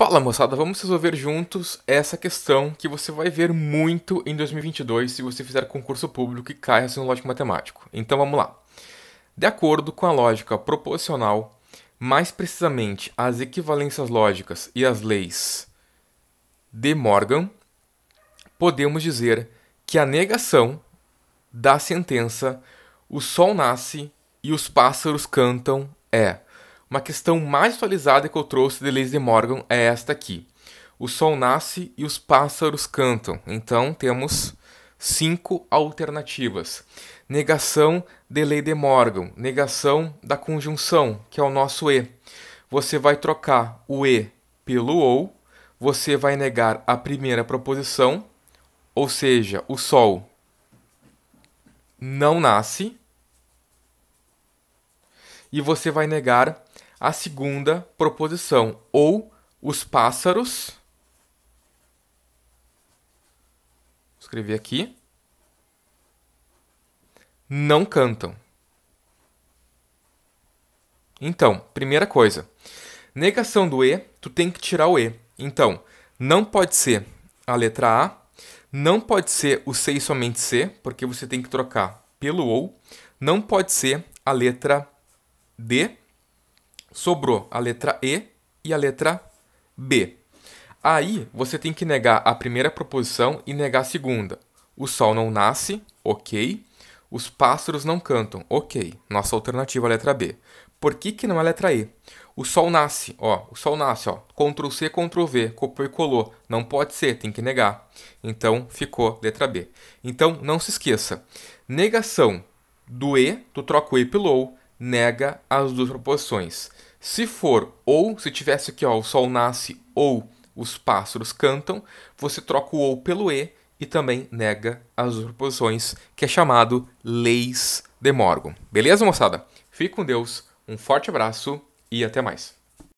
Fala moçada, vamos resolver juntos essa questão que você vai ver muito em 2022 se você fizer concurso público e caia assim no lógico matemático. Então vamos lá. De acordo com a lógica proporcional, mais precisamente as equivalências lógicas e as leis de Morgan, podemos dizer que a negação da sentença o sol nasce e os pássaros cantam é uma questão mais atualizada que eu trouxe de de Morgan é esta aqui. O sol nasce e os pássaros cantam. Então temos cinco alternativas. Negação de de Morgan, negação da conjunção, que é o nosso e. Você vai trocar o e pelo ou, você vai negar a primeira proposição, ou seja, o sol não nasce, e você vai negar a segunda proposição, ou os pássaros. escrever aqui. Não cantam. Então, primeira coisa. Negação do E, tu tem que tirar o E. Então, não pode ser a letra A, não pode ser o C e somente C, porque você tem que trocar pelo OU. Não pode ser a letra D, sobrou a letra E e a letra B. Aí você tem que negar a primeira proposição e negar a segunda. O sol não nasce, ok. Os pássaros não cantam, ok. Nossa alternativa é a letra B. Por que, que não é a letra E? O sol nasce, ó. O sol nasce, ó. Ctrl C, Ctrl V, copiou e colou. Não pode ser, tem que negar. Então ficou letra B. Então não se esqueça: negação do E, tu troca o E pelo nega as duas proposições. Se for ou, se tivesse aqui ó, o sol nasce ou os pássaros cantam, você troca o ou pelo e e também nega as duas proposições, que é chamado leis de Morgan. Beleza, moçada? Fique com Deus, um forte abraço e até mais.